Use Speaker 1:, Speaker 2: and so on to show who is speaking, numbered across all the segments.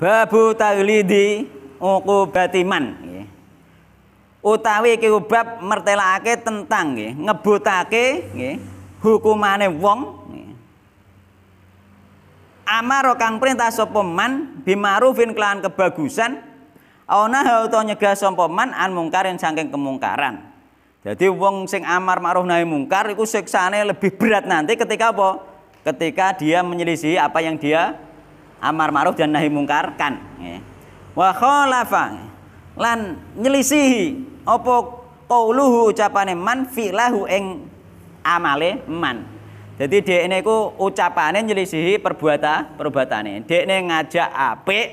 Speaker 1: Babu taglidi uku batiman. Utawi iki bab mertelake tentang nggih, ngebutake nggih hukumane wong nggih. Amaro kang perintah sapa man bimarufin kelawan kebagusan ana hauto nyegah sapa man an mungkarin saking kemungkaran. Jadi wong sing amar ma'ruf nahi mungkar iku siksane lebih berat nanti ketika apa? Ketika dia menyelisihi apa yang dia amar ma'ruf dan nahi mungkar kan wa khalafa lan nyelisihi opo qauluhu ucapane man fi'lahu ing amale man jadi dekne ku ucapane nyelisihi perbuatan perbuatane dekne ngajak apik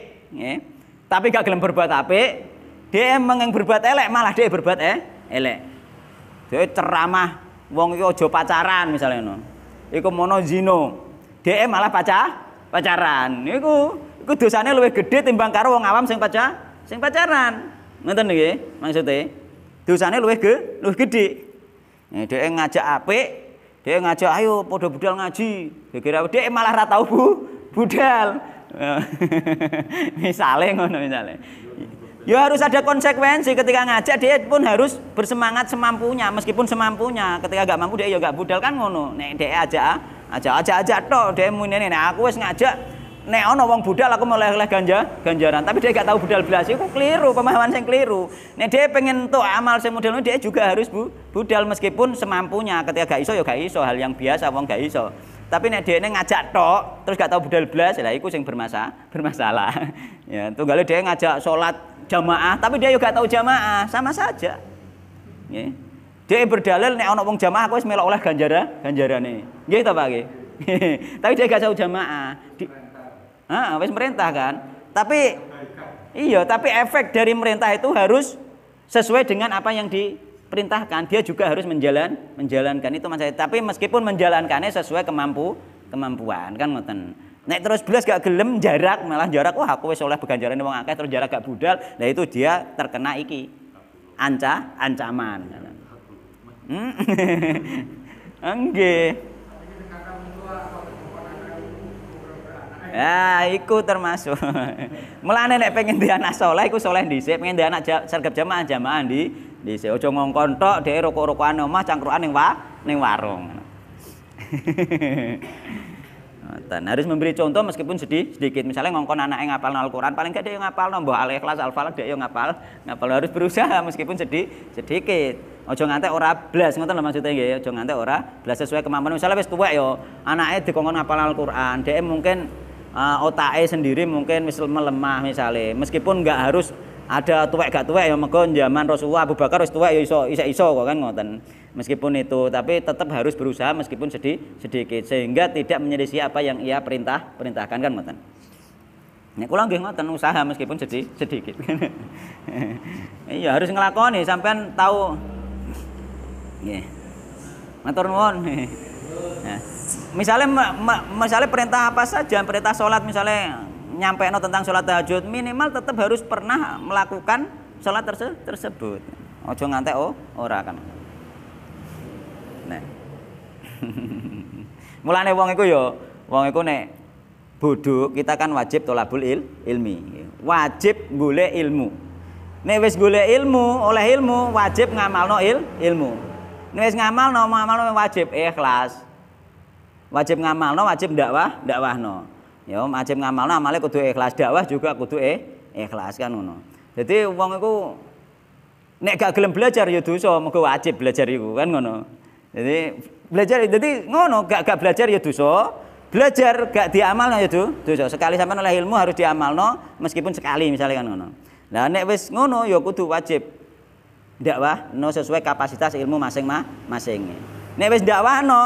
Speaker 1: tapi gak gelem berbuat apik dia mengeng berbuat elek malah dia berbuat eh elek dia ceramah wong itu ojo pacaran misalnya no. iku mono zino dia malah pacar pacaran niku iku dosanya lebih gede timbang karo wong awam sing pacar sing pacaran ngoten nggih maksude dosane luwih ge luwih gedhe nah, dhek ngajak apik dhek ngajak ayo padha budal ngaji kira dhek malah ra tau bu budal misale ngono misale Ya harus ada konsekuensi ketika ngajak dia pun harus bersemangat semampunya meskipun semampunya ketika gak mampu dia ya gak budal kan ngono nek dia aja aja aja toh dia muni ini. nih aku es ngajak nek ono wong budal aku mulai oleh ganja, ganjaran. Tapi dia gak tahu budal belas itu ya keliru, pemahaman saya keliru. Nek dia pengen tuh amal sing model dia juga harus bu, budal meskipun semampunya. Ketika gak iso ya gak iso, hal yang biasa wong gak iso. Tapi nek dia ngajak tok, terus gak tahu budal belas, ya lah iku yang bermasalah, bermasalah. ya, tunggale dia ngajak sholat jamaah, tapi dia juga tahu jamaah, sama saja. Ya. Dia berdalil nih ana wong jamaah aku wis melok oleh ganjara, ganjarane. Nggih ta Pak Tapi dia gak jauh jamaah. Di, ah wis merintah kan. Tapi iya, tapi efek dari merintah itu harus sesuai dengan apa yang diperintahkan. Dia juga harus menjalan menjalankan itu maksud Tapi meskipun menjalankannya sesuai kemampu kemampuan kan ngoten. Nek terus belas gak gelem jarak malah jarak wah aku wes oleh beganjaran wong akeh terus jarak gak budal. Nah itu dia terkena iki. Anca ancaman. Hmm. Enggak. Ah, ya, iku termasuk. Mulane nek pengen dia anak soleh, iku soleh dhisik, pengen dia anak sergap jamaah jamaah di dhisik. Ojo ngongkon tok dia rokok-rokokan rumah, cangkruan ning wa ning warung. Nah Harus memberi contoh meskipun sedih, sedikit. Misalnya ngongkon anak yang ngapal Al-Quran, paling gak dia yang ngapal nombor al-ikhlas, al-falak, dia yang ngapal. Ngapal harus berusaha meskipun sedih, sedikit. Oh Ojo teh ora belas ngoten lho maksudnya nggih. Ojo teh ora belas sesuai kemampuan. Misalnya wis tuwek yo, anake dikongkon ngapal Al-Quran, dia mungkin uh, otaknya sendiri mungkin misal melemah misalnya. Meskipun nggak harus ada tuwek gak tuwek ya mego zaman Rasulullah Abu Bakar wis tuwek ya iso iso kok kan ngoten meskipun itu tapi tetap harus berusaha meskipun sedih sedikit sehingga tidak menyelisih apa yang ia perintah perintahkan kan ngoten ya kula nggih ngoten usaha meskipun sedih sedikit. iya harus ngelakoni sampean tahu nggih. Matur nuwun. Ya. misalnya misalnya perintah apa saja, perintah sholat misalnya nyampe no tentang sholat tahajud minimal tetap harus pernah melakukan sholat terse tersebut. Ojo ngantek oh ora kan. Neh, Mulane wong iku ya, wong iku nek bodho kita kan wajib tolabul il, ilmi. Wajib golek ilmu. Nek wis golek ilmu, oleh ilmu wajib ngamalno il, ilmu. Nek wis ngamalno, ngamalno wajib ikhlas. Wajib ngamalno, wajib dakwah, dakwahno. Ya, wajib ngamalno amale kudu ikhlas, dakwah juga kudu eh, ikhlas kan ngono. Jadi wong iku nek gak gelem belajar ya dosa, mergo wajib belajar iku kan ngono. Jadi belajar jadi ngono gak gak belajar ya dosa, belajar gak diamalno ya tuh dosa. Sekali sampean oleh ilmu harus no, meskipun sekali misalnya kan ngono. Nah nek wis ngono ya kudu wajib dakwah no sesuai kapasitas ilmu masing-masing. Nek wis no,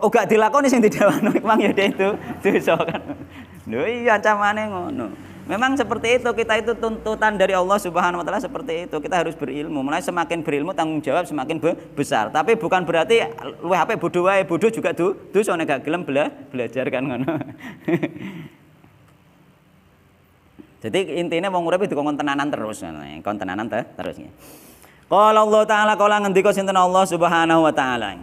Speaker 1: oh gak dilakoni sing no, mang ya itu dosa kan. Lho iya ancamane ngono. Memang seperti itu kita itu tuntutan dari Allah Subhanahu wa taala seperti itu. Kita harus berilmu. Mulai semakin berilmu tanggung jawab semakin be besar. Tapi bukan berarti lu HP bodoh wae, bodoh juga du dosa nek gak gelem bela belajar kan ngono. Jadi intinya wong urip dikon tenanan terus, ya. kon tenanan terus. Kalau ya. Allah Taala kalau ngendika sinten Allah Subhanahu wa taala.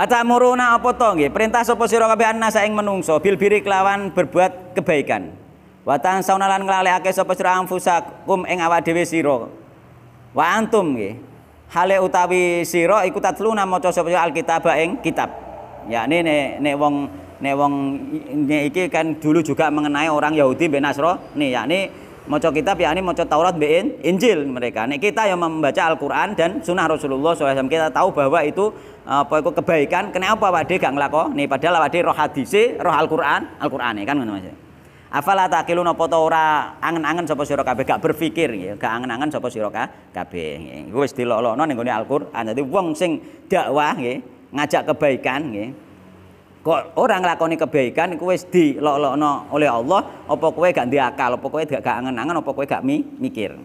Speaker 1: Atamuruna apa to nggih? Perintah sapa sira kabeh annasa ing menungso bil biri kelawan berbuat kebaikan. Wa tansawna lan nglalekake sapa sira anfusakum ing awak dhewe sira. Wa antum nggih. Hale utawi sira iku tatluna maca sapa alkitab ing kitab. Yakni nek nek wong nek wong nek iki kan dulu juga mengenai orang Yahudi ben Nasrani yakni maca kitab ya ini maca Taurat bein Injil mereka. Nek kita yang membaca Al-Qur'an dan sunnah Rasulullah SAW kita tahu bahwa itu apa itu kebaikan. Kenapa Pak De gak ngelako? Nih padahal Pak roh hadis, roh Al-Qur'an, Al-Qur'an ya kan ngono Mas. Ya? Afala taqilun apa ta ora angen-angen sapa sira kabeh gak berpikir ya, gak angen-angen sapa sira kabeh. Iku ya. wis dilolokno ning gone Al-Qur'an. Dadi wong sing dakwah nggih, ngajak kebaikan nggih kok orang lakoni kebaikan kowe wis dilolokno oleh Allah apa kowe gak akal apa kowe gak angen-angen apa kowe gak mikir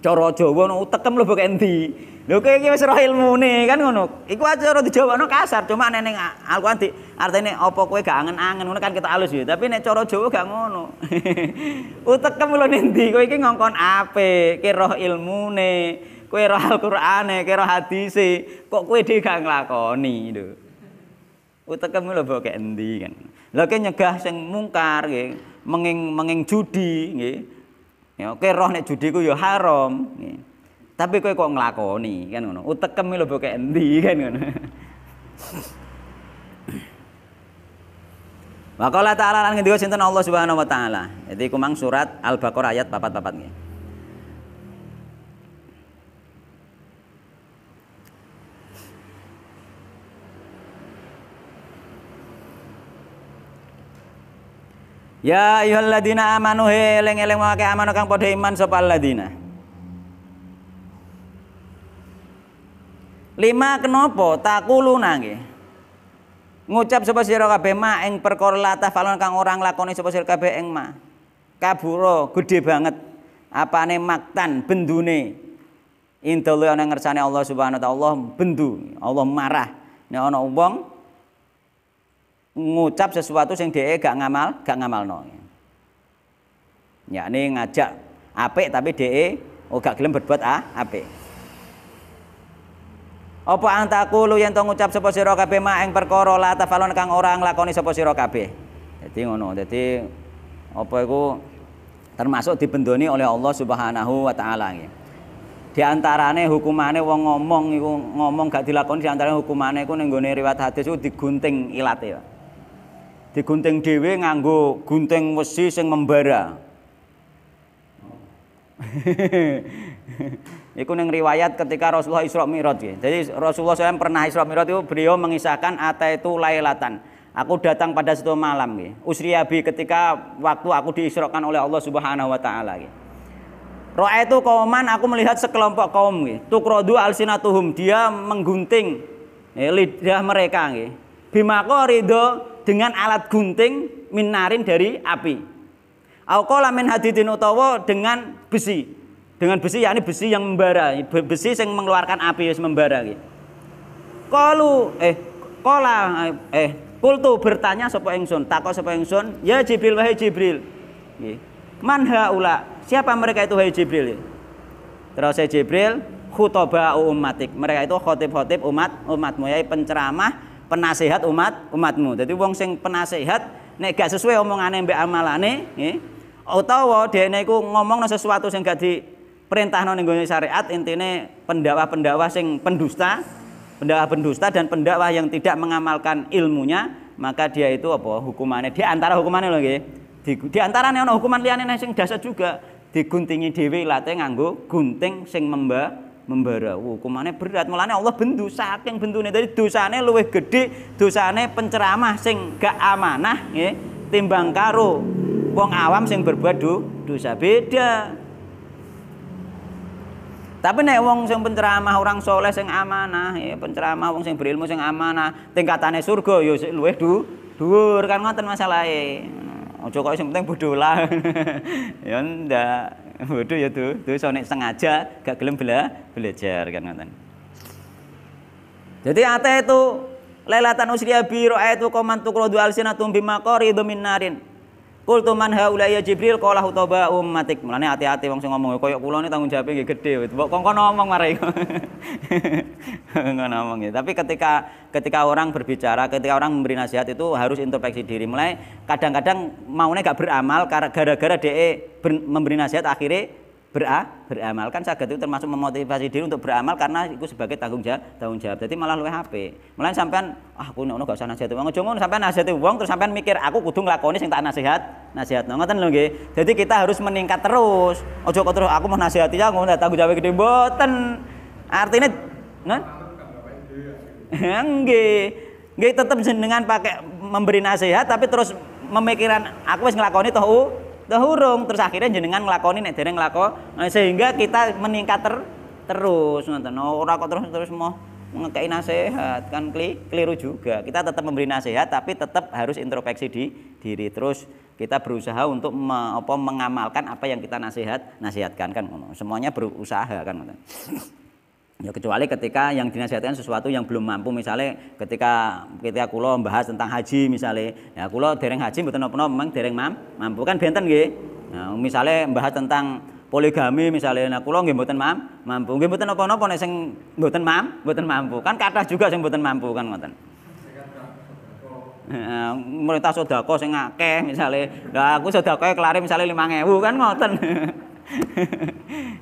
Speaker 1: cara Jawa no utekem lho kok endi lho kowe iki wis roh ilmune kan ngono iku acara dijawabno kasar cuma nek ning Al-Qur'an di artine apa kowe gak angen-angen ngono kan kita alus ya tapi nek cara Jawa gak ngono utekem lho endi kowe iki ngongkon ape ki roh ilmune kue roh al ya, kue roh sih. kok kue dia gak itu? lho. Utekemu lho mbok kek endi kan. Lah nyegah yang mungkar nggih, menging menging judi nggih. Ya roh nek judi ku ya haram nggih. Tapi kue kok ngelakoni kan ngono. Utekemu lho mbok kek endi kan ngono. Wa qala ta'ala lan ngendika Allah Subhanahu wa taala. Jadi kumang surat Al-Baqarah ayat 44 nggih. Ya ayyuhalladzina amanu he eling-eling wong amanu kang padha iman sapa alladzina. Lima kenapa takuluna Ngucap sapa sira kabeh ma ing perkara latah falon kang orang lakoni sapa sira kabeh ing ma. Kabura gede banget apane maktan bendune. Indallah ana ngersane Allah Subhanahu wa taala bendu, Allah marah. Nek ana wong ngucap sesuatu yang dia gak ngamal, gak ngamalno. Ya, ini ngajak apik tapi dia oh gak gelem berbuat ah, apik. Apa antakulu yang tong ngucap sapa sira kabeh ma ing perkara la tafalon kang orang lakoni sapa sira kabeh. Dadi ngono. Dadi apa iku termasuk dibendoni oleh Allah Subhanahu wa taala nggih. Di antarane hukumane wong ngomong iku ngomong gak dilakoni di antarane hukumane iku ning gone riwayat hadis iku digunting ilate, ya di gunting dhewe nganggo gunting wesi sing membara. Iku neng riwayat ketika Rasulullah Isra Mi'raj ya. Jadi Rasulullah SAW pernah Isra Mi'raj itu beliau mengisahkan ata itu lailatan. Aku datang pada suatu malam ya. Usriyabi ketika waktu aku diisrokan oleh Allah Subhanahu wa taala ya. Roa itu kauman aku melihat sekelompok kaum ya. Tukrodu alsinatuhum dia menggunting ya, lidah mereka ya. Bimako ridho dengan alat gunting minarin dari api. Auqala min hadidin utawa dengan besi. Dengan besi yakni besi yang membara, besi yang mengeluarkan api yang membara Kalu eh kola eh kultu bertanya sapa ingsun, takok sapa ingsun, ya Jibril wahai Jibril. Nggih. Man haula? Siapa mereka itu wahai Jibril? Terus saya Jibril khutaba umatik. Mereka itu khotib-khotib umat umatmu yaitu penceramah penasehat umat umatmu. Jadi wong sing penasehat nek gak sesuai omongane mbek amalane, nggih. Utawa dhekne iku ngomongno sesuatu sing gak diperintahno ning gone syariat, intine pendakwah-pendakwah sing pendusta, pendakwah pendusta dan pendakwah yang tidak mengamalkan ilmunya, maka dia itu apa hukumannya? Di antara hukumannya lagi. Di, di antarane nih hukuman liane sing dasar juga diguntingi dewi latih nganggo gunting sing memba membara. hukumannya berat. Mulane Allah bendu saking bentune tadi dosane luwih gede, dosane penceramah sing gak amanah ya timbang karo wong awam sing berbuat do, dosa beda. Tapi nek wong sing penceramah orang soleh sing amanah, ya penceramah wong sing berilmu sing amanah, tingkatannya surga ya luwih du, dhuwur kan ngoten masalahe. Aja kok sing penting bodho lah. ya ndak. Bodoh ya tuh, tuh so nek sengaja gak gelem bela belajar kan ngoten. Jadi ate itu lelatan usriya biro ra'aitu qaman tuqradu alsinatum bimakori qaridu Qultu man haula ya Jibril qala hutaba ummatik. Mulane hati-hati wong sing ngomong koyo kula ini tanggung jawabe nggih gedhe Mbok ngomong mari. Kongkon ngomong ya. Tapi ketika ketika orang berbicara, ketika orang memberi nasihat itu harus introspeksi diri. Mulai kadang-kadang maunya gak beramal gara-gara DE memberi nasihat akhirnya bera, beramal kan saged itu termasuk memotivasi diri untuk beramal karena itu sebagai tanggung jawab tanggung jawab jadi malah luwih HP malah sampean ah aku ngono gak usah nasihat wong cuma ngono sampean nasihat wong terus sampean mikir aku kudu nglakoni sing tak nasihat nasihat no, nah, ngoten lho nggih jadi kita harus meningkat terus ojo kok terus aku mau nasihati ya ngono tanggung jawab gede boten artinya nah nggih nggih tetep jenengan pakai memberi nasihat tapi terus memikiran aku wis nglakoni toh terhurung terus akhirnya jenengan ngelakoni nek dereng nah, sehingga kita meningkat ter terus ngoten. Oh, ora kok terus terus mau ngekei nasihat kan keliru juga. Kita tetap memberi nasihat tapi tetap harus introspeksi di diri terus kita berusaha untuk me, apa, mengamalkan apa yang kita nasihat nasihatkan kan semuanya berusaha kan Ya kecuali ketika yang dinasihatkan sesuatu yang belum mampu misalnya ketika ketika kulo membahas tentang haji misalnya ya kulo dereng haji betul nopo memang dereng mam mampu kan benten gih. Nah, ya, misalnya membahas tentang poligami misalnya nah kula nggih mboten mam mampu nggih mboten napa-napa nek sing mboten mam mboten mampu kan kathah juga sing mboten mampu kan ngoten eh, merintah sodako sing ngake, misalnya nah aku sodakoe kelari misalnya lima 5000 kan ngoten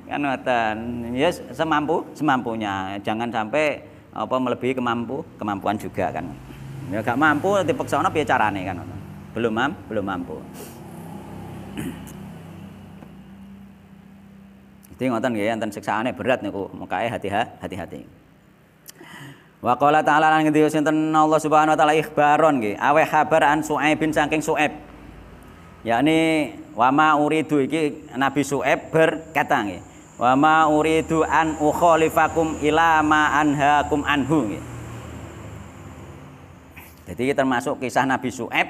Speaker 1: kan ngoten ya semampu semampunya jangan sampai apa melebihi kemampu kemampuan juga kan ya gak mampu dipaksa ono piye carane kan belum mam belum mampu Jadi ngoten nggih ya, enten siksaane berat niku makae hati-hati Wa qala ta'ala lan ngendi sinten Allah Subhanahu wa taala ikhbaron nggih aweh kabar an Su'aib bin saking Su'aib Ya ini wama uridu iki Nabi Su'eb berkata nggih wama uridu an ukhalifakum ila ma anhaakum anhu nggih jadi termasuk kisah Nabi Su'eb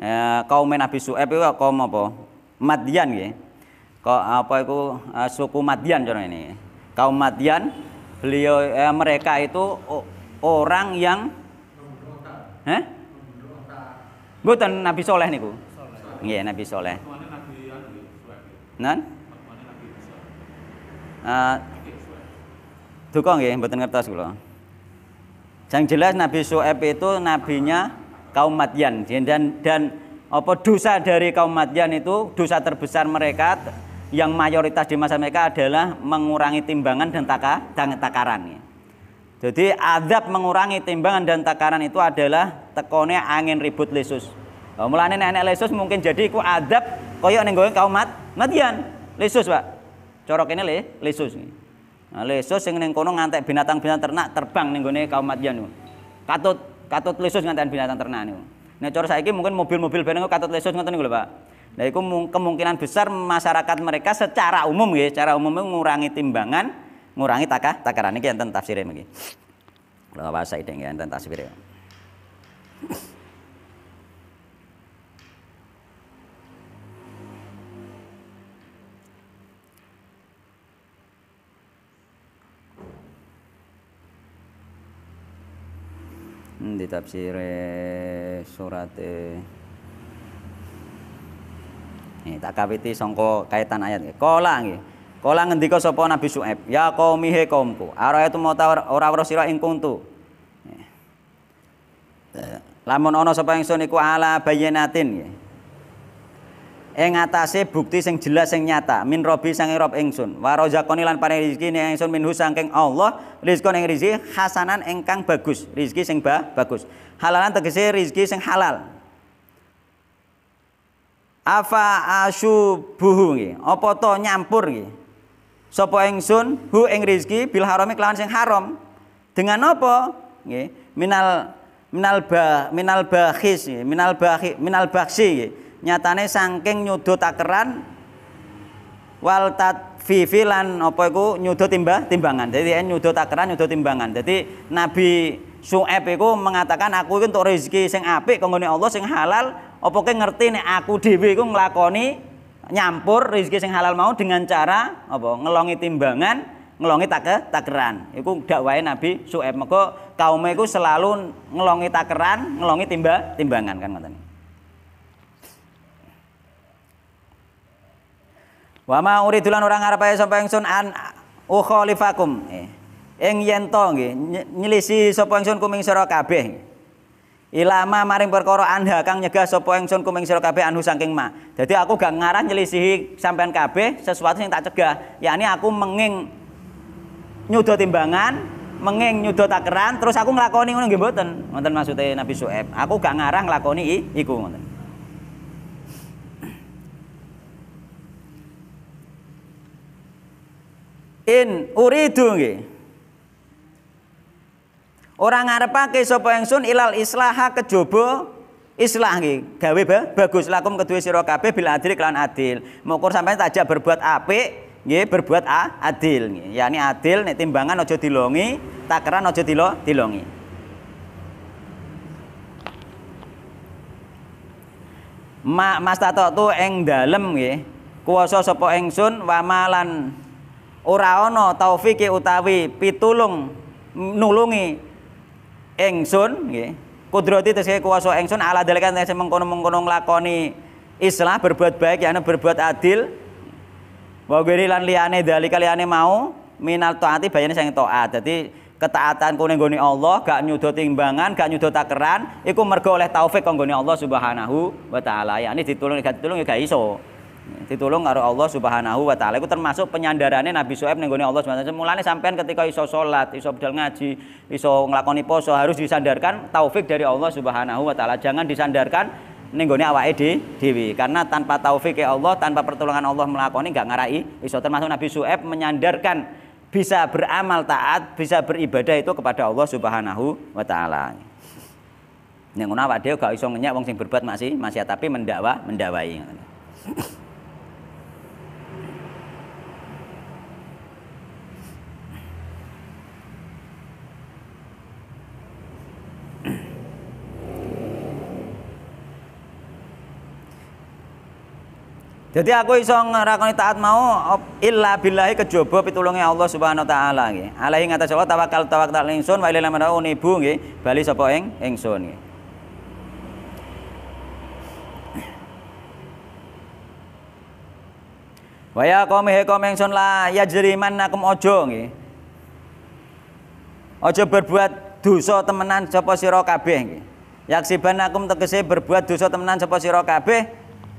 Speaker 1: e, ya, kaum Nabi Su'eb itu kaum apa Madian nggih kok apa itu e, suku Madian contoh ini kaum Madian beliau e, mereka itu orang yang Heh? Bukan Nabi Soleh niku. Nggih, iya, Nabi Saleh. Anu, Nan? dukung eh, Duka nggih, mboten ngertos kula. Yang jelas Nabi Su'aib itu nabinya kaum Madyan dan dan apa dosa dari kaum Madyan itu dosa terbesar mereka yang mayoritas di masa mereka adalah mengurangi timbangan dan taka, dan takaran. Ya. Jadi adab mengurangi timbangan dan takaran itu adalah tekone angin ribut lesus. Oh, mulane nenek Lesus mungkin jadi iku adab kaya ning kaum mat matian Lesus, Pak. corok ini le, Lesus. Nah, Lesus sing ning kono ngantek binatang-binatang ternak terbang ning gone kaum matian. niku. Katut katut Lesus ngantek binatang ternak niku. Nah, cara saiki mungkin mobil-mobil bareng katut Lesus ngoten niku lho, Pak. Nah, itu kemungkinan besar masyarakat mereka secara umum ya, secara umum mengurangi timbangan, ngurangi takah takaran ini yang tentang tafsirnya begini. Kalau bahasa ide yang tentang tafsirnya. tafsir surat ini eh. eh, tak kapiti songko kaitan ayat ini kola ini kola ngendika sopo nabi su'eb ya kaumi he kaumku arah itu mau tawar orang orang sirah ingkung tu eh. lamun ono sopo yang suniku ala bayinatin ini ing atase bukti sing jelas sing nyata min robi sang rob ingsun wa razaqoni lan paring rezeki ning ingsun minhu saking Allah rezeki ing rezeki hasanan ingkang bagus rezeki sing ba, bagus halalan tegese rezeki sing halal afa asyubuhu nggih apa to nyampur nggih sapa ingsun hu ing rezeki bil harami kelawan sing haram dengan apa nggih minal minal ba minal bakhis minal bakhi minal bakhsi nggih nyatane saking nyudut takeran wal tadfifi lan apa iku nyudut timbah timbangan. Jadi nyudut takeran nyudut timbangan. Jadi Nabi Su'aib itu mengatakan aku itu untuk rezeki sing apik kanggone Allah sing halal apa ngerti nek aku dhewe iku nglakoni nyampur rezeki sing halal mau dengan cara apa ngelongi timbangan ngelongi take takeran iku dakwain Nabi Su'eb maka kaumnya itu selalu ngelongi takeran ngelongi timba timbangan kan Wa ma uridulan orang arep ae sapa ingsun an ukhalifakum. Eh, ing yen to nggih nyelisi sapa ingsun kuming sira kabeh. Ilama maring perkara Anda kang nyegah sapa ingsun kuming sira kabeh anu saking ma. Dadi aku gak ngarah nyelisihi sampean kabeh sesuatu yang tak cegah, yakni aku menging nyudo timbangan, menging nyudo takeran terus aku nglakoni ngono nggih mboten. Ngoten maksude Nabi Su'aib. Aku gak ngarah nglakoni iku ngoten. In uridu nggih. Ora ngarepake sapa ingsun ilal islaha kejaba islah nggih, gawe ba, bagus lakum kedue sira kabeh bil adil kelan adil. Mukur sampeyan tajak berbuat apik nggih berbuat a, adil nggih. Yani adil nek timbangan aja dilongi, takaran aja dilo, dilongi. Ma mas tato tu eng dalem nggih. Kuwasa sapa ingsun wamalan ora ana taufike utawi pitulung nulungi ingsun nggih kudrati tegese kuwasa ingsun ala dalika tegese mengkono-mengkono nglakoni islah berbuat baik yakni berbuat adil wa giri lan liyane dalika liyane mau minal taati bayane sing taat dadi ketaatanku ning gone Allah gak nyudo timbangan gak nyudo takeran iku mergo oleh taufik kanggo Allah Subhanahu wa taala yakni ditulung gak ditulung ya gak iso ditolong karo Allah Subhanahu wa taala. Iku termasuk penyandarannya Nabi Suhaib ning Allah Subhanahu wa taala. Mulane sampean ketika iso salat, iso bedal ngaji, iso nglakoni poso harus disandarkan taufik dari Allah Subhanahu wa taala. Jangan disandarkan ning gone awake edi dhewe karena tanpa taufik ya Allah tanpa pertolongan Allah melakoni gak ngarai iso termasuk Nabi Su'aib menyandarkan bisa beramal taat bisa beribadah itu kepada Allah Subhanahu wa taala ning ngono awake dhewe gak iso ngenyek wong sing berbuat masih masih tapi mendakwa mendawai. Jadi aku iso ngerakoni taat mau illa billahi kejaba pitulunge Allah Subhanahu wa taala nggih. alahi ngatas Allah tawakal tawakal ingsun wa ilaihi mana unibu nggih. Bali sapa ing ingsun nggih. Wa ya qaumi ya qaum ingsun la yajrimannakum aja nggih. berbuat dosa temenan sapa sira kabeh nggih. Yaksibanakum tegese berbuat dosa temenan sapa sira kabeh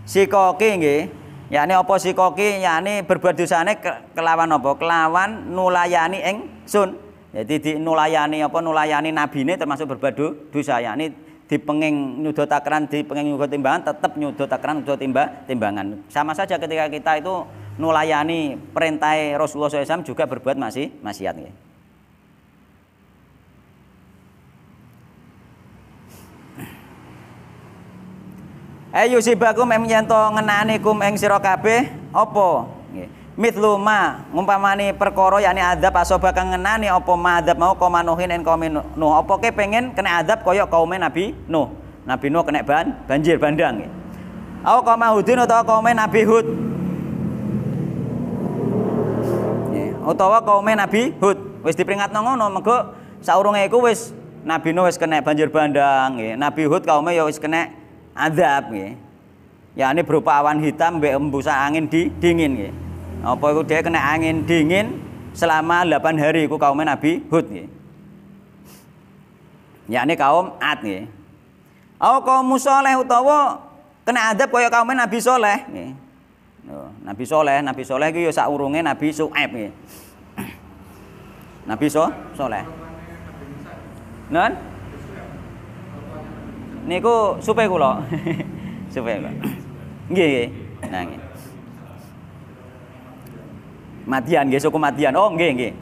Speaker 1: sikoki nggih yakni apa sikoki yakni berbuat dosane kelawan apa kelawan nulayani sun jadi di nulayani apa nulayani nabi ini termasuk berbuat dosa yakni pengen nyudo takaran di pengen nyudo timbangan tetap nyudo takaran nyudo timba timbangan sama saja ketika kita itu nulayani perintah Rasulullah SAW juga berbuat masih ya Ayo sibakum em yen ngenani kum eng sira kabeh apa nggih mitlu ma ngumpamani perkara yakni adab asoba kang ngenani apa ma adab mau kaum manuhin en kaum nuh apa ke pengen kena adab kaya kaum nabi nuh nabi nuh kena ban banjir bandang awak au kaum hudin utawa kaum nabi hud utawa kaum nabi hud wis diperingat ngono mergo saurunge iku wis Nabi Nuh wis kena banjir bandang, Nabi Hud kaume ya wis kena azab nggih. Ya ini berupa awan hitam mbek embusan angin di dingin nggih. Apa iku dia kena angin dingin selama 8 hari iku kaum Nabi Hud nggih. Ya ini kaum Ad nggih. Au kaum musoleh utawa kena azab kaya kaum Nabi Soleh nggih. Nabi Soleh, Nabi Soleh iku ya sak urunge Nabi Su'aib nggih. Nabi so, Soleh. Nun? niku supaya loh, supaya kula. Nggih nah, nggih. matian, nggih. matian suku matian, Oh nggih nggih.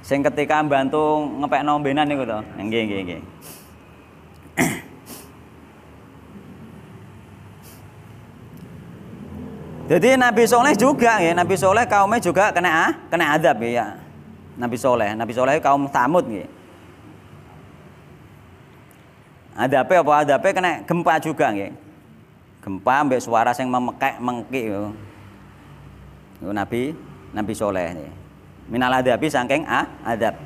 Speaker 1: Sing ketika bantu ngepek benan niku to. Nggih nggih nggih. Jadi Nabi Soleh juga ya, Nabi Soleh kaumnya juga kena ah, kena adab ya. ya. Nabi Soleh, Nabi Soleh kaum Samud ya. Adape apa adape kena gempa juga ya. Gempa ambek suara yang memekek mengki ya. Nabi Nabi Soleh ya. Minal adabi saking ah, adab.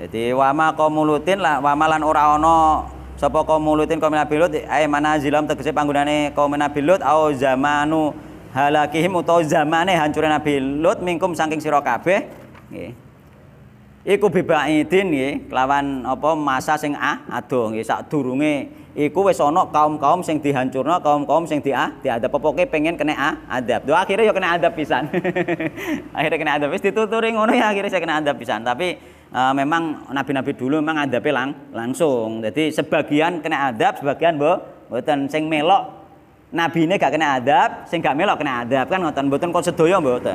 Speaker 1: Jadi wama komulutin lah wamalan ora ono sapa kaum mulutin kaum Nabi Lut ae manazilam tegese panggonane kaum Nabi Lut au zamanu halakihim utawa zamane hancure Nabi Lut mingkum saking sira kabeh nggih iku idin nggih kelawan apa masa sing ah, adoh sak durunge. iku wis ana kaum-kaum sing dihancurna kaum-kaum sing di ah, ada pokoke pengen kena a adab. Doa akhirnya yo ya kena adab pisan. akhirnya kena adab wis dituturi ngono ya akhirnya saya kena adab pisan. Tapi e, memang nabi-nabi dulu memang adabe lang langsung. Jadi sebagian kena adab, sebagian bo mboten sing melok Nabi ini gak kena adab, sing gak melok kena adab kan ngoten mboten kon sedoyo mboten.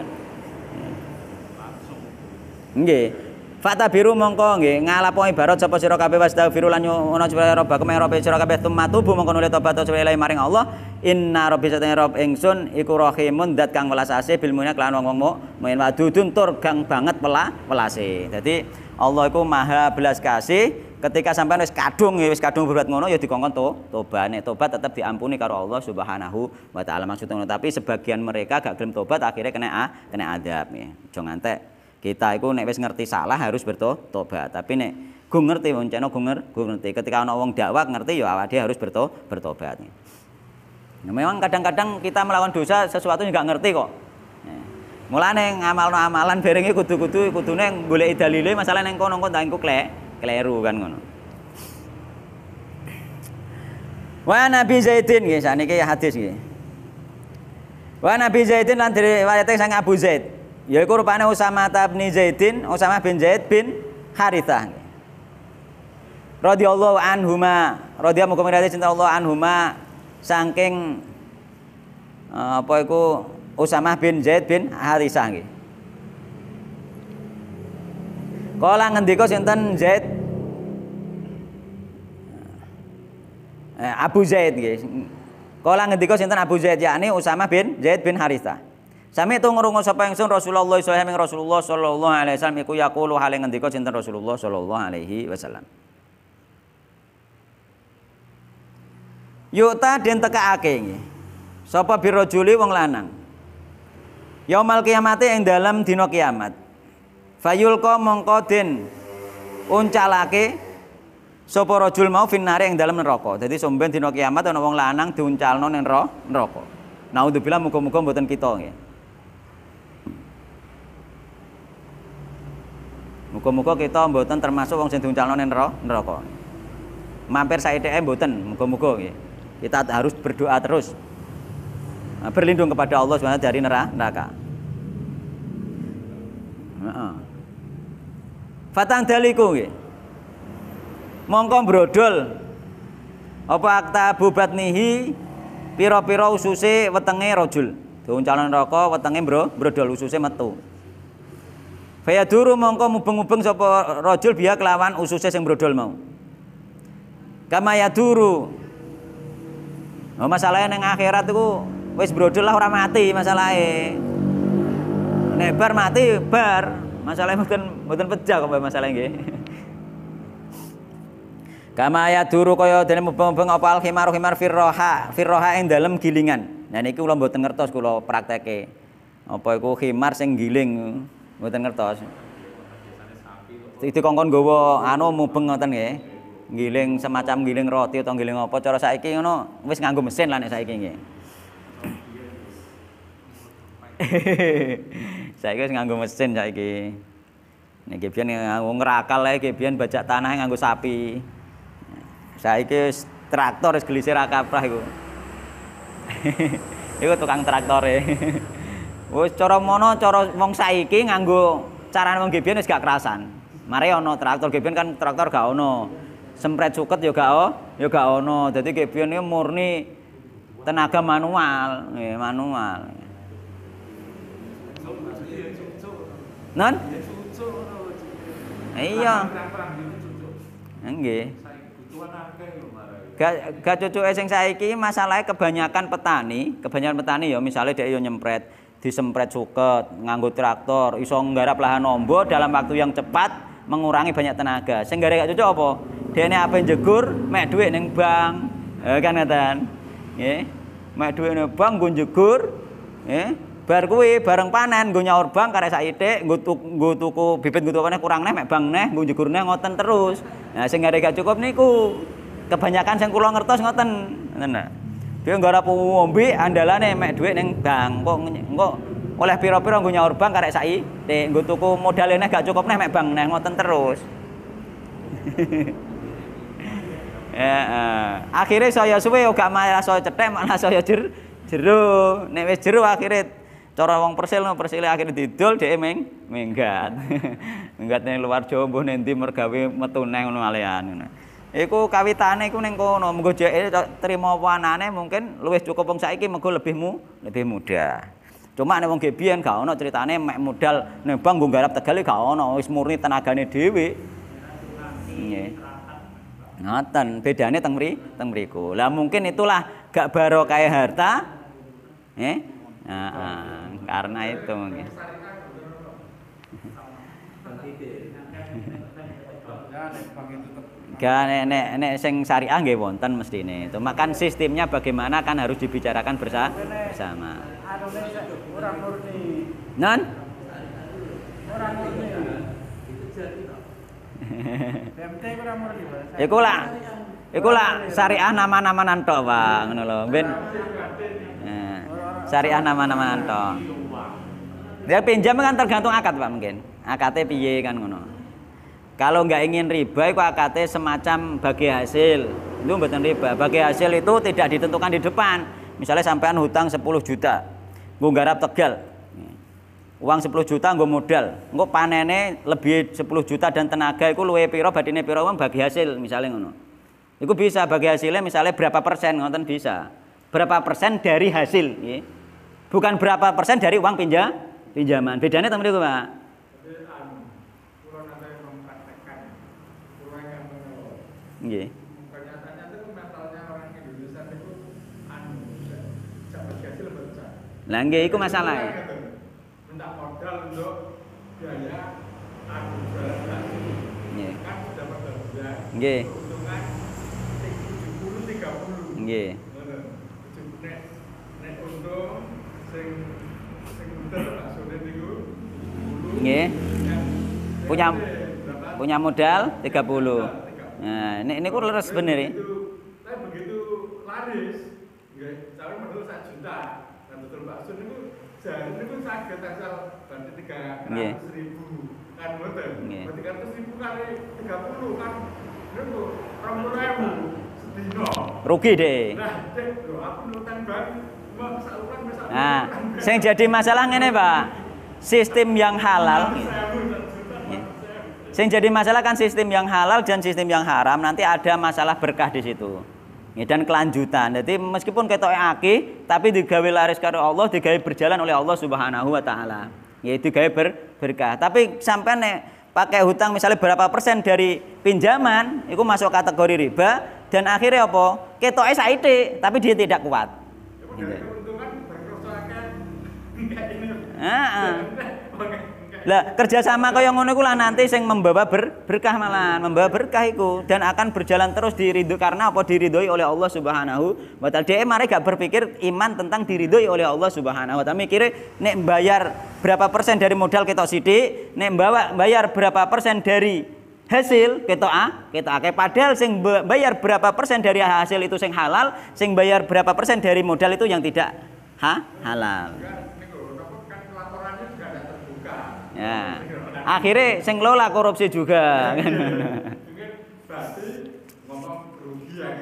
Speaker 1: Langsung. Nggih. Fakta biru mongko nggih ngalapo ibarat sapa sira kabeh biru lan ono sira rabbakum ya rabbi sira kabeh bu mongko nuli tobat sira ilahi maring Allah inna rabbi satane Rob ingsun iku rahimun zat kang welas asih bil mu'min lan wong-wong mukmin wadudun tur gang banget pela welase. Dadi Allah iku maha belas kasih ketika sampean wis kadung ya wis kadung berbuat ngono ya dikongkon to tobat nek tobat tetap diampuni karo Allah Subhanahu wa taala maksudnya tapi sebagian mereka gak gelem tobat akhirnya kena a kena adab ya. Jangan ngantek kita itu nek wis ngerti salah harus bertobat tapi nek gue ngerti wong ceno gue ngerti ketika ono wong dakwah ngerti ya awak dia harus bertobat nah, memang kadang-kadang kita melawan dosa sesuatu juga ngerti kok nah, mulane no amalan kutu kutu kudu neng boleh idalile masalah neng kono kono tak engko kleru kan ngono Wah Nabi Zaidin nggih kayak hadis nggih. Wa Nabi Zaidin lan diriwayatake sang Abu Zaid yaiku rupane Usama bin Zaidin, Usama bin Zaid bin Harithah. Radhiyallahu anhuma, radhiya muga mirati cinta Allah anhuma saking eh, apa iku Usamah bin Zaid bin Harithah nggih. Kala ngendika sinten Zaid eh, Abu Zaid nggih. Kala ngendika sinten Abu Zaid yakni Usama bin Zaid bin Harithah. Sami itu ngrungu sapa ingsun Rasulullah SAW alaihi Rasulullah sallallahu alaihi wasallam iku yaqulu hale ngendika sinten Rasulullah sallallahu alaihi wasallam. Yuta den tekake nggih. Sapa Juli wong lanang. Yaumal kiamate ing dalam dina kiamat. Fayulqa mongko den uncalake sapa rajul mau finnare ing dalam neraka. Dadi somben dina kiamat ana wong lanang diuncalno ning neraka. bilang muga-muga mboten kita nggih. Muka-muka kita mboten termasuk wong sing diuncalno ning neraka. Mampir saithike mboten, muga muka Kita harus berdoa terus. Nah, berlindung kepada Allah SWT dari neraka. Fatan Fatang daliku nggih. Mongko brodol apa akta bubat nihi piro-piro ususe wetenge rojul Diuncalno neraka wetenge bro, brodol ususe metu. Faya duru mongko mubeng-mubeng sapa rajul biya kelawan ususe sing brodol mau. Kama ya duru. Oh, masalahnya neng akhirat itu wis brodol lah ora mati masalahnya. Nebar mati bar. Masalahnya mboten mboten pecah kok masalah nggih. Kama ya duru kaya dene mubeng-mubeng apa al-khimar khimar firroha, firroha ing dalem gilingan. Nah niki kula mboten ngertos kula prakteke. Apa iku khimar sing giling Mboten ngertos. Itu kongkon gowo anu mubeng ngoten nggih. Giling semacam giling roti atau giling apa cara saiki ngono wis nganggo mesin lah nek saiki nggih. saiki wis nganggo mesin saiki. Nek kebian nganggo ngrakal ae kebian bajak tanah nganggo sapi. Saiki wis traktor wis gelisir kaprah iku. iku tukang traktor e. Wis cara mono cara wong saiki nganggo carane wong gebian wis gak kerasan. Mari ono traktor gebian kan traktor gak ono. semprot suket yo gak o, yo gak ono. Dadi gebian iki murni tenaga manual, ya, manual. Non? Iya. Nggih. Gak gak cucuke sing saiki masalahe kebanyakan petani, kebanyakan petani ya misalnya dia yo nyempret disemprot suket, nganggo traktor, iso nggarap lahan ombo dalam waktu yang cepat mengurangi banyak tenaga. Sing gara gak cocok apa? Dene apa? jegur, mek duit ning bank. Ya kan ngeten. Nggih. Mek dhuwit ning bank nggo jegur, nggih. Bar kuwi bareng panen nggo nyaur bank karek saitik, nggo nggo tuku bibit nggo tuku kurang neh mek bank neh nggo jegur neh ngoten terus. Nah sing gara gak cukup niku kebanyakan sing kula ngertos ngoten. Ngoten nah. Dia nggak rapi ngombe nih mek duit neng bank. Kok kok oleh piro-piro gue nyaur bank karek sai. deh, gue tuku modalnya gak cukup nih mek bank neng ngoten terus. ya, eh. akhirnya saya suwe gak malah saya cetek malah saya jer jero nek wis akhirnya cara wong persil no persil akhirnya didol dia meng minggat minggat neng luar Jawa nanti mergawe metu nang ngono Iku kawitane iku ning kono, mengko dheweke trimo wanane mungkin luwih cukup wong saiki mengko lebih mu, lebih muda. Cuma nek wong gebian gak ono critane mek modal ning bang nggo garap tegale gak ono, wis murni tenagane dhewe. Nggih. Ngoten, bedane teng mri, teng mriku. Lah mungkin itulah gak baro kaya harta. Eh? Nah, karena itu mungkin. Ya, Gak nenek nenek sing syariah nggih wonten ini itu, makan sistemnya bagaimana kan harus dibicarakan bersama. Non? Iku lah Iku lah syariah nama-nama nanto bang, ngono lho. Ben eh, syariah nama-nama nanto. Dia pinjam kan tergantung akad Pak mungkin. Akadnya piye kan ngono kalau nggak ingin riba itu akate semacam bagi hasil itu bukan riba bagi hasil itu tidak ditentukan di depan misalnya sampean hutang 10 juta gue garap tegal uang 10 juta gue modal gue panennya lebih 10 juta dan tenaga itu luwe piro badine piro uang bagi hasil misalnya ngono itu bisa bagi hasilnya misalnya berapa persen ngonten bisa berapa persen dari hasil ya. bukan berapa persen dari uang pinjam pinjaman bedanya teman-teman Nggih. Iya. Pernyataannya anu, Lah nggih iku masalah. Iya, gitu. Minta modal untuk biaya Punya punya modal 30. Nah, ini ini kurang leres bener ya. Tapi begitu laris, nggak, sampai modal satu juta, dan betul bakso itu jalan itu sakit asal berarti tiga ratus ribu kan betul, berarti kan ribu kali tiga puluh kan, itu rampun ribu sedino. Rugi deh. Nah, deh, aku nurutan banget. Nah, yang jadi masalah ini Pak, sistem yang halal. Nah, Sing jadi masalah kan sistem yang halal dan sistem yang haram nanti ada masalah berkah di situ. Ya, dan kelanjutan. Jadi meskipun ketok aki tapi digawe laris karo Allah, digawe berjalan oleh Allah Subhanahu wa taala. Yaitu digawe ber, berkah. Tapi sampai nek pakai hutang misalnya berapa persen dari pinjaman itu masuk kategori riba dan akhirnya apa? Ketoke sit tapi dia tidak kuat. Ya, Lah kerjasama kau yang ngonoiku lah nanti sing membawa ber, berkah malah membawa berkahiku dan akan berjalan terus diridu karena apa diridhoi oleh Allah Subhanahu wa taala. Dia mari gak berpikir iman tentang diridhoi oleh Allah Subhanahu wa taala. Mikire nek bayar berapa persen dari modal kita sidik, nek bawa bayar berapa persen dari hasil kita a kita akeh padahal sing bayar berapa persen dari hasil itu sing halal sing bayar berapa persen dari modal itu yang tidak ha halal Ya. Akhirnya sing ngelola korupsi juga iya, iya. kan.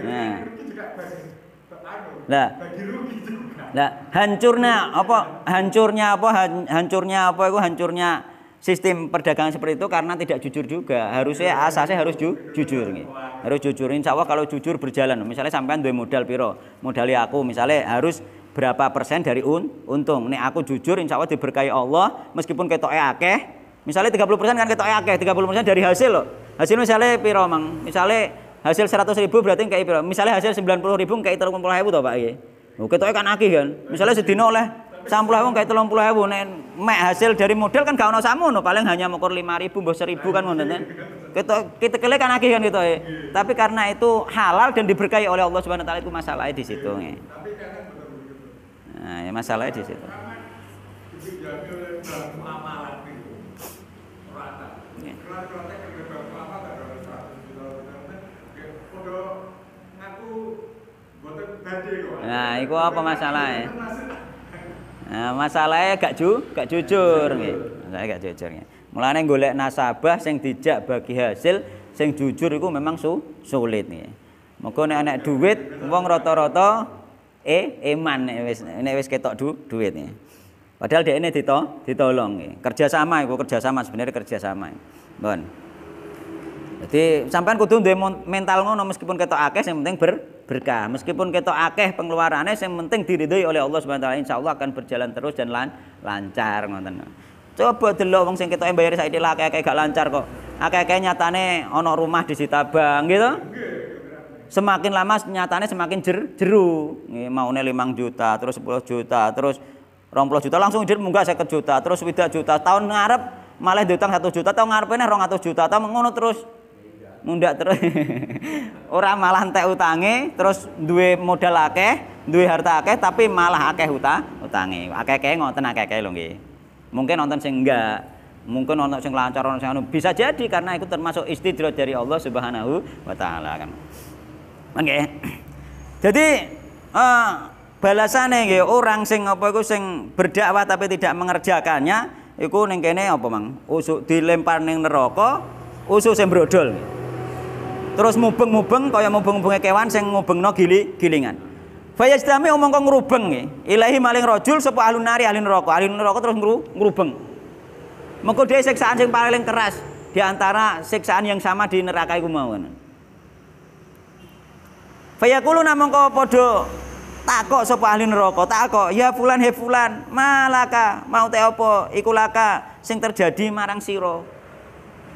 Speaker 1: Ya. Nah. Nah. hancurnya apa? Hancurnya apa? Hancurnya apa itu hancurnya sistem perdagangan seperti itu karena tidak jujur juga. Harusnya iya. asasnya harus ju, jujur nih. Gitu. Harus jujur. Insya Allah kalau jujur berjalan. Misalnya sampai dua modal piro, modali aku misalnya harus berapa persen dari un, untung. Nih aku jujur insya Allah diberkahi Allah meskipun ketoke akeh. Misalnya 30 persen kan ketoke akeh, 30 persen dari hasil loh. Hasil misalnya piro mang, misalnya hasil 100 ribu berarti kayak piro. Misalnya hasil 90 ribu kayak itu puluh ribu toh pak ya. Oke toke kan akeh kan. Misalnya sedino oleh sampul ribu kayak telung ribu. nih mek hasil dari model kan gak ono samu no. Paling hanya mokor lima ribu, bos seribu kan ngono Kita kita kelek kan akeh kan gitu ya. Tapi karena itu halal dan diberkahi oleh Allah Subhanahu Wa Taala itu masalahnya di situ. Ya. Nah, ya masalahnya di situ. Nah, itu apa masalahnya? Nah, masalahnya gak ju, gak jujur nggih. Masalahnya gak jujur nggih. golek nasabah yang dijak bagi hasil yang jujur itu memang su, sulit nih. Mengko nek ana dhuwit wong rata-rata eh eman nek wis nek wis ketok du, duit ya. Padahal dia ini dito, ditolong ya. Kerjasama iku sama sebenarnya kerja sama. Bon. Jadi sampean kudu duwe mental ngono meskipun ketok akeh yang penting ber, berkah. Meskipun ketok akeh pengeluarannya yang penting diridhoi oleh Allah Subhanahu wa taala insyaallah akan berjalan terus dan lan, lancar ngoten. Coba delok wong sing ketoke bayar saiki lah akeh-akeh gak lancar kok. Akeh-akeh nyatane ana rumah disita bang gitu semakin lama nyatanya semakin jer, jeru mau limang juta terus 10 juta terus romplo juta langsung jer munggah saya juta terus tidak juta tahun ngarep malah diutang satu juta tahun ngarepnya rong atau juta tahun mengono terus munda terus orang malah entek utangi, terus duwe modal akeh duwe harta akeh tapi malah akeh huta utange akeh akeh ngoten akeh akeh lho mungkin nonton sing enggak mungkin nonton sing lancar nonton sing anu bisa jadi karena itu termasuk istidroj dari Allah Subhanahu wa taala kan Oke. Jadi balasan eh, balasane nggih orang sing apa iku sing berdakwah tapi tidak mengerjakannya iku ning kene apa Mang? Usuk dilempar ning neraka, usuk sing brodol. Terus mubeng-mubeng kaya mubeng-mubenge kewan sing ngubengno gili gilingan. Fayastami omong kok ngrubeng nggih. Ilahi maling rajul sapa ahli nari ahli neraka, ahli neraka terus ngru, ngrubeng. Mengko dia siksaan sing paling keras di antara siksaan yang sama di neraka iku mawon. Fayaqulu namung kau podo takok sapa ahli neraka takok ya fulan he fulan malaka mau te ikulaka iku laka sing terjadi marang siro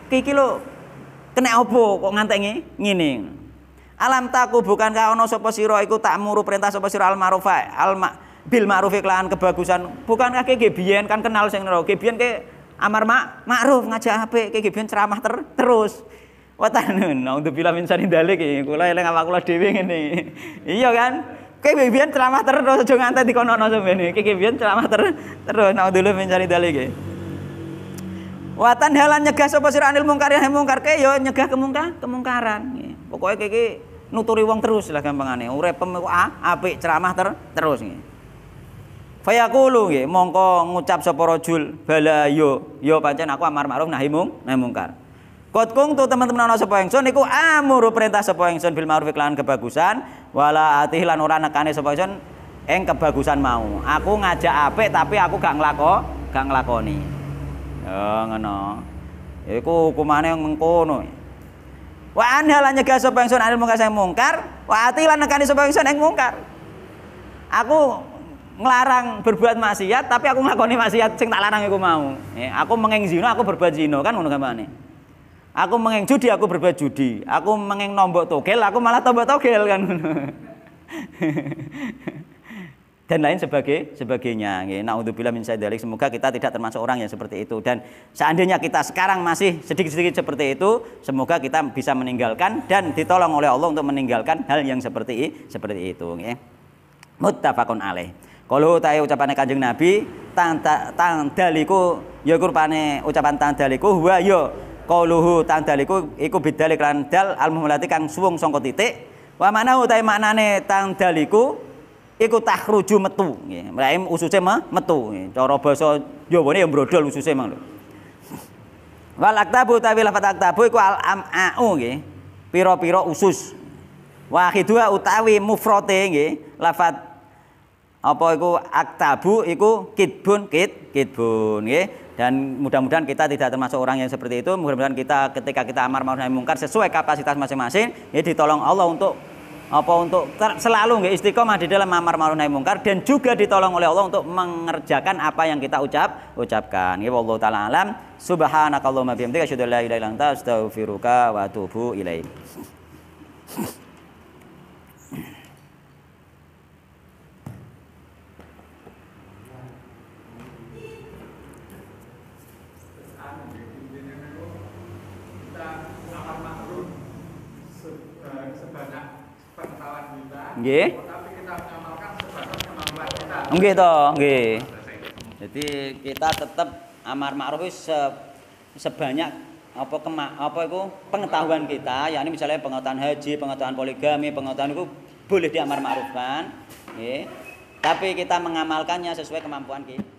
Speaker 1: kiki lo kena opo kok ngantengi ngining alam taku bukan kau ono sapa siro iku tak muru perintah sapa siro almarufa marufa al ma, bil ma'ruf iklan kebagusan bukan kaki gebien kan kenal sing neraka gebien ke amar mak ma'ruf ngajak HP ke ge ceramah ter, terus Watanun, naudzubillah min sari dalik ini, Kula eleng apa kula dewi ini, iyo kan? Kowe biyen ceramah terus jangan nganti dikonono sampeyan iki. Kowe biyen ceramah terus terus nong dulu mencari dalik ini. Watan halan nyegah soposir sira anil mungkar yang mungkar ke yo ya nyegah kemungka, kemungkaran. pokoknya iki nuturi wong terus lah gampangane. pemeku a, ah, api ceramah ter terus nggih. Fayaqulu nggih mongko ngucap sapa rajul bala yo yo pancen aku amar ma'ruf nahi mungkar. Kot kung tu teman-teman orang sapa ingsun niku amuru perintah sapa ingsun bil ma'ruf lan kebagusan wala atih lan ora nekane sapa ingsun eng kebagusan mau. Aku ngajak apik tapi aku gak nglako, gak nglakoni. Ya ngono. Iku hukumane mengkono. Wa aneh lah nyegah sapa ingsun anil mungkar sing mungkar, wa atih lan nekane sapa ingsun eng mungkar. Aku ngelarang berbuat maksiat tapi aku nglakoni maksiat sing tak larang iku mau. Eh, aku menging zina, aku berbuat zina kan ngono gamane. Aku mengeng judi, aku berbuat judi. Aku mengeng nombok togel, aku malah tombok togel kan. dan lain sebagai sebagainya. bila min dalik Semoga kita tidak termasuk orang yang seperti itu dan seandainya kita sekarang masih sedikit-sedikit seperti itu, semoga kita bisa meninggalkan dan ditolong oleh Allah untuk meninggalkan hal yang seperti seperti itu Muttafaqun alaih. Kalau tahu ucapan kajeng Nabi, tang tang daliku ya kurpane ucapan tang daliku wa yo qauluhu tang dal iku iku bidal iklan dal al muhmalati kang suwung sangka titik wa maknahu ta maknane tang dal iku iku takhruju metu nggih mlaim ususe metu cara basa jawane ya brodol ususe mang lho wal aktabu ta lafat aktabu iku al amau nggih pira-pira usus wahidua utawi mufrote nggih lafat apa iku aktabu iku kitbun kit kitbun nggih dan mudah-mudahan kita tidak termasuk orang yang seperti itu mudah-mudahan kita ketika kita amar ma'ruf nahi mungkar sesuai kapasitas masing-masing ya ditolong Allah untuk apa untuk ter, selalu nggak istiqomah di dalam amar ma'ruf nahi mungkar dan juga ditolong oleh Allah untuk mengerjakan apa yang kita ucap ucapkan ya wallahu taala alam subhanakallahumma bihamdika asyhadu an la ilaha illa anta astaghfiruka wa atubu ilaik Nggih. Nggih to, nggih. Jadi kita tetap amar ma'ruf sebanyak apa kema, apa itu pengetahuan kita ya ini misalnya pengetahuan haji pengetahuan poligami pengetahuan itu boleh diamar ma'rufkan ya. tapi kita mengamalkannya sesuai kemampuan kita